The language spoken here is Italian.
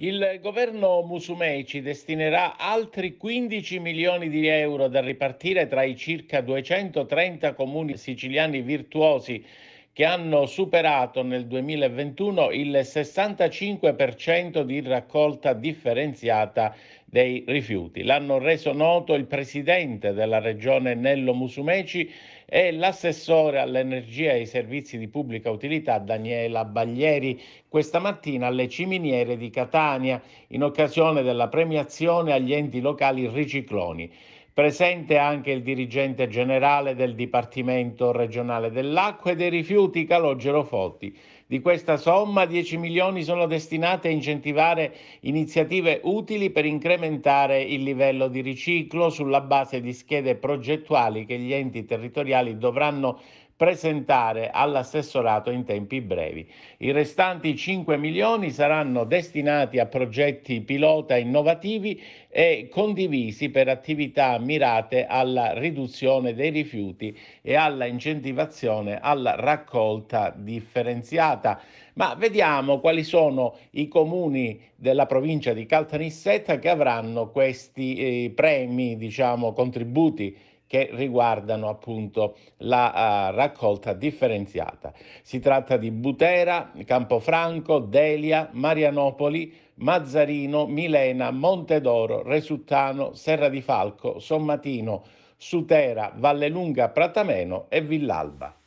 Il governo Musumeci destinerà altri 15 milioni di euro da ripartire tra i circa 230 comuni siciliani virtuosi che hanno superato nel 2021 il 65% di raccolta differenziata dei rifiuti. L'hanno reso noto il presidente della regione Nello Musumeci e l'assessore all'energia e ai servizi di pubblica utilità Daniela Baglieri questa mattina alle Ciminiere di Catania in occasione della premiazione agli enti locali ricicloni. Presente anche il dirigente generale del Dipartimento regionale dell'acqua e dei rifiuti Calogero Fotti. Di questa somma 10 milioni sono destinate a incentivare iniziative utili per incrementare il livello di riciclo sulla base di schede progettuali che gli enti territoriali dovranno presentare all'assessorato in tempi brevi. I restanti 5 milioni saranno destinati a progetti pilota innovativi e condivisi per attività mirate alla riduzione dei rifiuti e alla incentivazione alla raccolta differenziata. Ma vediamo quali sono i comuni della provincia di Caltanissetta che avranno questi eh, premi, diciamo, contributi che riguardano appunto la uh, raccolta differenziata. Si tratta di Butera, Campofranco, Delia, Marianopoli, Mazzarino, Milena, Montedoro, Resuttano, Serra di Falco, Sommatino, Sutera, Vallelunga, Pratameno e Villalba.